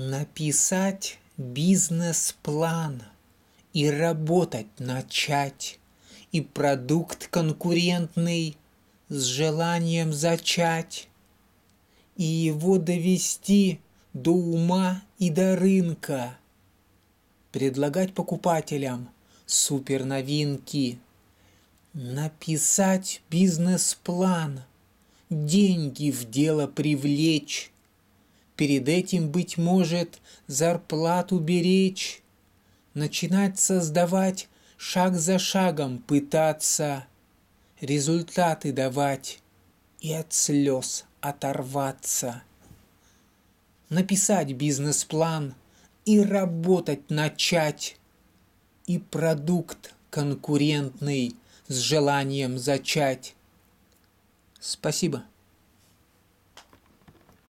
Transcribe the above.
Написать бизнес-план и работать начать, и продукт конкурентный с желанием зачать, и его довести до ума и до рынка, предлагать покупателям суперновинки, написать бизнес-план, деньги в дело привлечь, Перед этим, быть может, зарплату беречь, начинать создавать шаг за шагом пытаться результаты давать и от слез оторваться. Написать бизнес-план и работать начать. И продукт конкурентный с желанием зачать. Спасибо.